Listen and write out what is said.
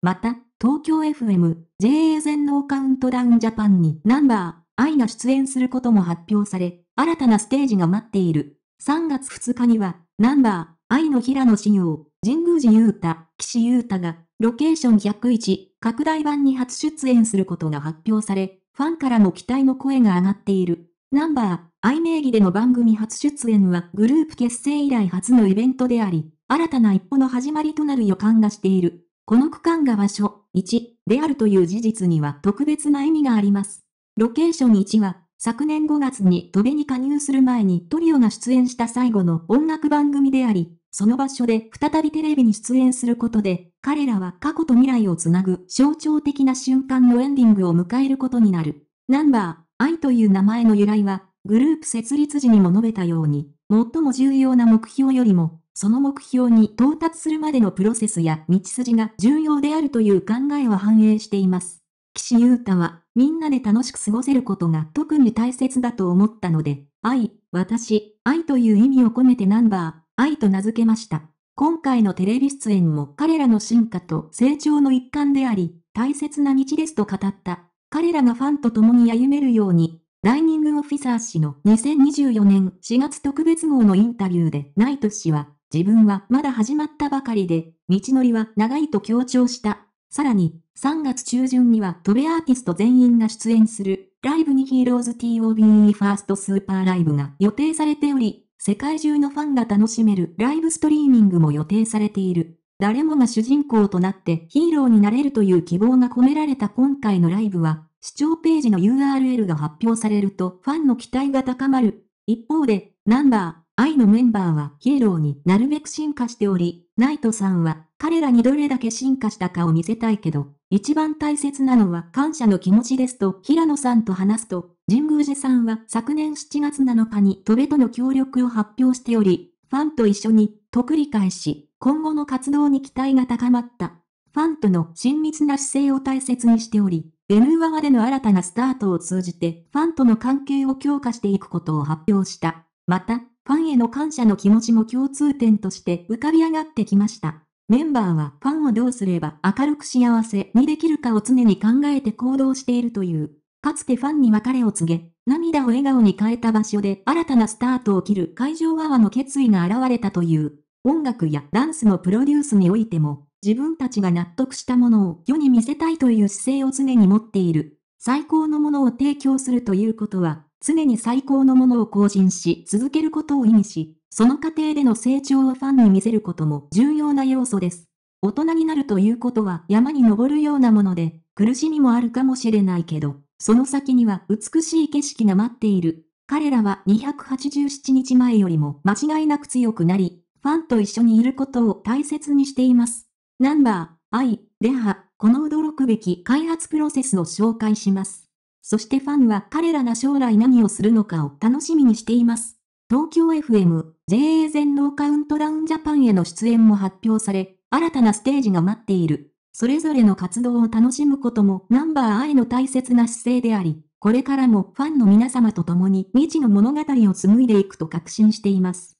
また、東京 FM、JA 全農カウントダウンジャパンにナンバー、愛が出演することも発表され、新たなステージが待っている。3月2日には、ナンバー、愛の平野志耀、神宮寺優太、岸優太が、ロケーション101、拡大版に初出演することが発表され、ファンからも期待の声が上がっている。ナンバー、愛名義での番組初出演はグループ結成以来初のイベントであり、新たな一歩の始まりとなる予感がしている。この区間が場所1であるという事実には特別な意味があります。ロケーション1は、昨年5月に戸部に加入する前にトリオが出演した最後の音楽番組であり、その場所で再びテレビに出演することで、彼らは過去と未来をつなぐ象徴的な瞬間のエンディングを迎えることになる。ナンバー、愛という名前の由来は、グループ設立時にも述べたように、最も重要な目標よりも、その目標に到達するまでのプロセスや道筋が重要であるという考えは反映しています。岸優太は、みんなで楽しく過ごせることが特に大切だと思ったので、愛、私、愛という意味を込めてナンバー、愛と名付けました。今回のテレビ出演も彼らの進化と成長の一環であり、大切な道ですと語った。彼らがファンと共に歩めるように、ダイニングオフィサー氏の2024年4月特別号のインタビューでナイト氏は、自分はまだ始まったばかりで、道のりは長いと強調した。さらに、3月中旬には、飛べアーティスト全員が出演する、ライブにヒーローズ TOBE ファーストスーパーライブが予定されており、世界中のファンが楽しめるライブストリーミングも予定されている。誰もが主人公となってヒーローになれるという希望が込められた今回のライブは、視聴ページの URL が発表されるとファンの期待が高まる。一方で、ナンバー、愛のメンバーはヒーローになるべく進化しており、ナイトさんは彼らにどれだけ進化したかを見せたいけど、一番大切なのは感謝の気持ちですと平野さんと話すと、神宮寺さんは昨年7月7日にトベとの協力を発表しており、ファンと一緒に、と繰り返し、今後の活動に期待が高まった。ファンとの親密な姿勢を大切にしており、ワワでの新たなスタートを通じて、ファンとの関係を強化していくことを発表した。また、ファンへの感謝の気持ちも共通点として浮かび上がってきました。メンバーはファンをどうすれば明るく幸せにできるかを常に考えて行動しているという。かつてファンに別れを告げ、涙を笑顔に変えた場所で新たなスタートを切る会場側の決意が現れたという。音楽やダンスのプロデュースにおいても、自分たちが納得したものを世に見せたいという姿勢を常に持っている。最高のものを提供するということは、常に最高のものを更新し続けることを意味し、その過程での成長をファンに見せることも重要な要素です。大人になるということは山に登るようなもので、苦しみもあるかもしれないけど、その先には美しい景色が待っている。彼らは287日前よりも間違いなく強くなり、ファンと一緒にいることを大切にしています。ナンバー、イ、レハ、この驚くべき開発プロセスを紹介します。そしてファンは彼らが将来何をするのかを楽しみにしています。東京 FM、JA 全農カウントダウンジャパンへの出演も発表され、新たなステージが待っている。それぞれの活動を楽しむこともナンバー I の大切な姿勢であり、これからもファンの皆様と共に未知の物語を紡いでいくと確信しています。